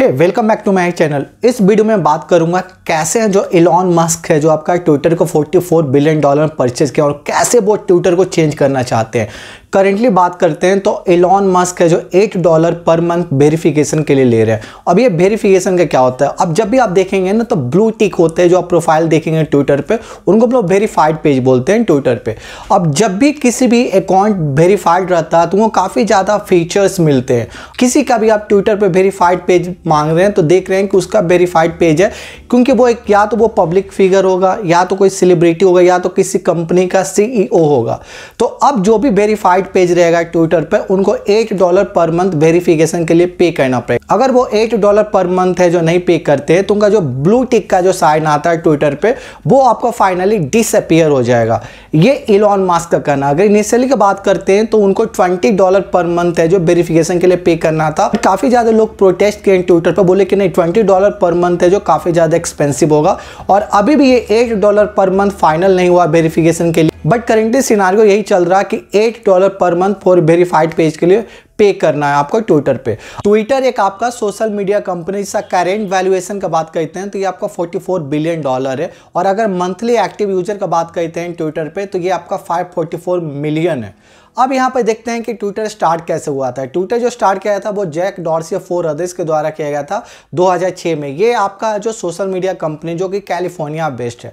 hey welcome back to my channel इस video में बात करूंगा कैसे जो इलॉन मस्क है जो आपका ट्विटर को 44 बिलियन डॉलर परचेज किया और कैसे वो ट्विटर को चेंज करना चाहते हैं करेंटली बात करते हैं तो एलॉन मस्क है जो eight dollar per month verification के लिए ले रहे हैं अब ये वेरिफिकेशन का क्या होता है अब जब भी आप देखेंगे ना तो ब्लू टिक होते हैं जो आप प्रोफाइल देखेंगे ट्विटर पे उनको हम लोग वेरीफाइड पेज बोलते हैं ट्विटर पे अब जब भी किसी भी अकाउंट वेरीफाइड रहता है तो वो काफ़ी ज़्यादा फीचर्स मिलते हैं किसी का भी आप ट्विटर पर वेरीफाइड पेज मांग रहे हैं तो देख रहे हैं कि उसका वेरीफाइड पेज है क्योंकि वो एक या तो वो पब्लिक फिगर होगा या तो कोई सेलिब्रिटी होगा या तो किसी कंपनी का सीईओ e होगा तो अब जो भी वेरीफाइड वाइट पेज रहेगा ट्विटर पर उनको eight dollar per month verification के लिए पे करना पड़ेगा अगर वो एट डॉलर पर मंथ है जो नहीं पे करते हैं तो उनका जो ब्लू टिक का जो साइन आता है ट्विटर पे वो आपको फाइनली डिसअपियर हो जाएगा ये इलॉन मास्क का करना अगर इनिशियली की बात करते हैं तो उनको ट्वेंटी डॉलर पर मंथ है जो वेरिफिकेशन के लिए पे करना था काफ़ी ज़्यादा लोग प्रोटेस्ट किए ट्विटर पर बोले कि नहीं ट्वेंटी डॉलर पर मंथ है जो काफ़ी ज़्यादा एक्सपेंसिव होगा और अभी भी ये eight dollar per month final नहीं हुआ वेरिफिकेशन के लिए बट करेंटली सिनारियो यही चल रहा कि eight dollar dollar per month for verified page के लिए पे करना है आपको ट्विटर पे ट्विटर एक आपका सोशल मीडिया कंपनी जिसका करेंट वैल्यूएशन का बात करते हैं तो ये आपका 44 बिलियन डॉलर है और अगर मंथली एक्टिव यूजर का बात करते हैं ट्विटर पे तो ये आपका 544 मिलियन है अब यहाँ पर देखते हैं कि ट्विटर स्टार्ट कैसे हुआ था ट्विटर जो स्टार्ट किया था वो जैक डॉर्सी फोर अदर्स के द्वारा किया गया था 2006 में ये आपका जो सोशल मीडिया कंपनी जो कि कैलिफोर्निया बेस्ड है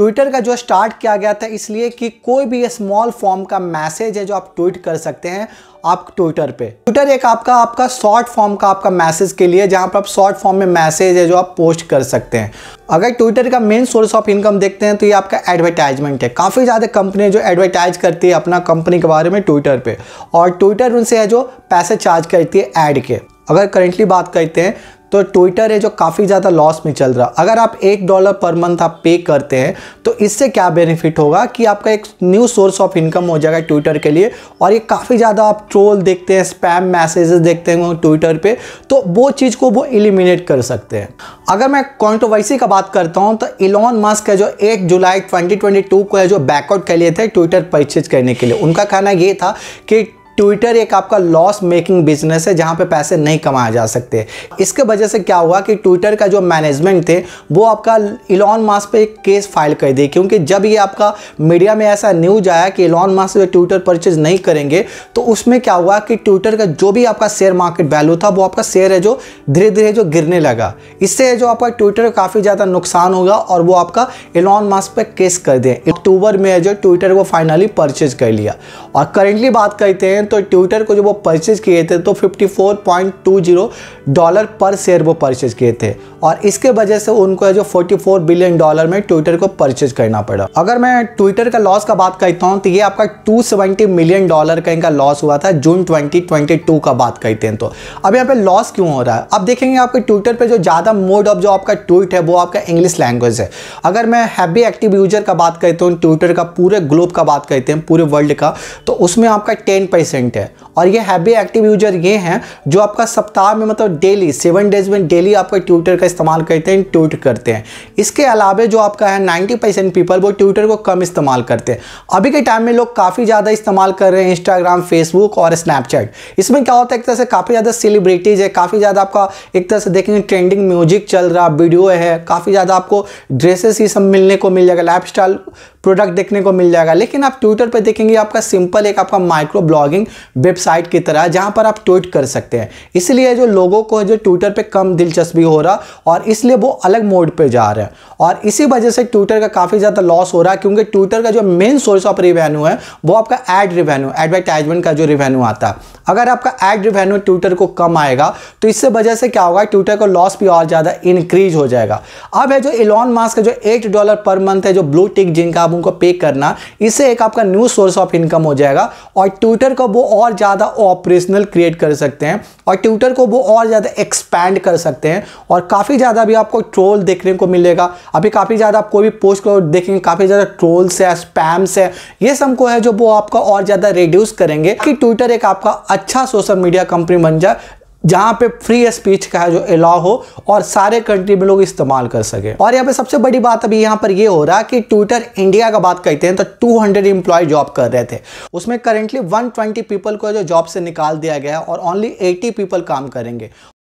ट्विटर का जो स्टार्ट किया गया था इसलिए कि कोई भी स्मॉल फॉर्म का मैसेज है जो आप ट्वीट कर सकते हैं आप ट्विटर पे ट्विटर एक आपका आपका शॉर्ट फॉर्म का आपका मैसेज के लिए जहां पर आप शॉर्ट फॉर्म में मैसेज है जो आप पोस्ट कर सकते हैं अगर ट्विटर का मेन सोर्स ऑफ इनकम देखते हैं तो ये आपका एडवर्टाइजमेंट है काफ़ी ज़्यादा कंपनी जो एडवर्टाइज करती है अपना कंपनी के बारे में ट्विटर पे और ट्विटर उनसे है जो पैसे चार्ज करती है एड के अगर करेंटली बात करते हैं तो ट्विटर है जो काफ़ी ज़्यादा लॉस में चल रहा अगर आप एक डॉलर पर मंथ आप पे करते हैं तो इससे क्या बेनिफिट होगा कि आपका एक न्यू सोर्स ऑफ इनकम हो जाएगा ट्विटर के लिए और ये काफ़ी ज़्यादा आप ट्रोल देखते हैं स्पैम मैसेजेस देखते हैं ट्विटर पे तो वो चीज़ को वो एलिमिनेट कर सकते हैं अगर मैं कॉन्ट्रोवर्सी का बात करता हूँ तो इलॉन मस्क है जो एक जुलाई ट्वेंटी को है जो बैकआउट के लिए थे ट्विटर परचेज करने के लिए उनका कहना ये था कि ट्विटर एक आपका लॉस मेकिंग बिजनेस है जहाँ पे पैसे नहीं कमाए जा सकते इसके वजह से क्या हुआ कि ट्विटर का जो मैनेजमेंट थे वो आपका इलॉन मास पे एक केस फाइल कर दी क्योंकि जब ये आपका मीडिया में ऐसा न्यूज आया कि इलॉन मास ट्विटर परचेज नहीं करेंगे तो उसमें क्या हुआ कि ट्विटर का जो भी आपका शेयर मार्केट वैल्यू था वो आपका शेयर है जो धीरे धीरे जो गिरने लगा इससे जो आपका ट्विटर का काफ़ी ज़्यादा नुकसान होगा और वो आपका इलॉन मास पे केस कर दें अक्टूबर में जो ट्विटर को फाइनली परचेज कर लिया और करेंटली बात करते हैं तो ट्विटर को जब वो परचेज किए थे तो 54.20 डॉलर पर शेयर वो परचेज किए थे और इसके वजह से उनको जो 44 बिलियन डॉलर में ट्विटर को परचेज करना पड़ा अगर मैं ट्विटर का लॉस का बात कहता हूँ तो ये आपका 270 मिलियन डॉलर का इनका लॉस हुआ था जून 2022 का बात कहते हैं तो अब यहाँ पे लॉस क्यों हो रहा है अब देखेंगे आपके ट्विटर पर जो ज़्यादा मोड ऑफ जो आपका ट्वीट है वो आपका इंग्लिश लैंग्वेज है अगर मैं हैवी एक्टिव यूजर का बात कहता हूँ ट्विटर का पूरे ग्लोब का बात कहते हैं पूरे वर्ल्ड का तो उसमें आपका टेन 的。और ये हैबी एक्टिव यूजर ये हैं जो आपका सप्ताह में मतलब डेली सेवन डेज में डेली आपका ट्विटर का इस्तेमाल करते हैं ट्वीट करते हैं इसके अलावा जो आपका है नाइन्टी परसेंट पीपल वो ट्विटर को कम इस्तेमाल करते हैं अभी के टाइम में लोग काफ़ी ज़्यादा इस्तेमाल कर रहे हैं इंस्टाग्राम फेसबुक और स्नैपचैट इसमें क्या होता है एक तरह से काफ़ी ज़्यादा सेलिब्रिटीज़ है काफ़ी ज़्यादा आपका एक तरह से देखेंगे ट्रेंडिंग म्यूजिक चल रहा वीडियो है काफ़ी ज़्यादा आपको ड्रेसेस ही सब मिलने को मिल जाएगा लाइफ प्रोडक्ट देखने को मिल जाएगा लेकिन आप ट्विटर पर देखेंगे आपका सिंपल एक आपका माइक्रो ब्लॉगिंग वेबसाइट साइट की तरह जहां पर आप ट्वीट कर सकते हैं इसलिए जो लोगों को जो ट्विटर पर कम दिलचस्पी हो रहा और इसलिए वो अलग मोड पर जा रहे हैं और इसी वजह से ट्विटर का काफ़ी ज़्यादा लॉस हो रहा है क्योंकि ट्विटर का जो मेन सोर्स ऑफ रिवेन्यू है वो आपका एड रिवेन्यू एडवर्टाइजमेंट का जो रिवेन्यू आता है अगर आपका एड रिवेन्यू ट्विटर को कम आएगा तो इससे वजह से क्या होगा ट्विटर का लॉस भी और ज़्यादा इंक्रीज हो जाएगा अब है जो इलॉन मास्क का जो एट डॉलर पर मंथ है जो ब्लू टिक जिनका आप उनको पे करना इससे एक आपका न्यू सोर्स ऑफ इनकम हो जाएगा और ट्विटर का वो और ज़्यादा ज़्यादा ऑपरेशनल क्रिएट कर सकते हैं और ट्विटर को वो और ज़्यादा एक्सपैंड कर सकते हैं और काफ़ी ज़्यादा भी आपको ट्रोल देखने को मिलेगा अभी काफ़ी ज़्यादा आप कोई भी पोस्ट को देखेंगे काफ़ी ज़्यादा ट्रोल्स है स्पैम्स है ये सबको है जो वो आपका और ज़्यादा रिड्यूस करेंगे कि ट्विटर एक आपका अच्छा सोशल मीडिया कंपनी बन जाए जहां पे फ्री स्पीच का है जो अलाव हो और सारे कंट्री में लोग इस्तेमाल कर सके और यहाँ पे सबसे बड़ी बात अभी यहाँ पर ये हो रहा है कि ट्विटर इंडिया का बात कहते हैं तो 200 हंड्रेड इंप्लॉय जॉब कर रहे थे उसमें करेंटली 120 पीपल को जो जॉब से निकाल दिया गया है और ओनली 80 पीपल काम करेंगे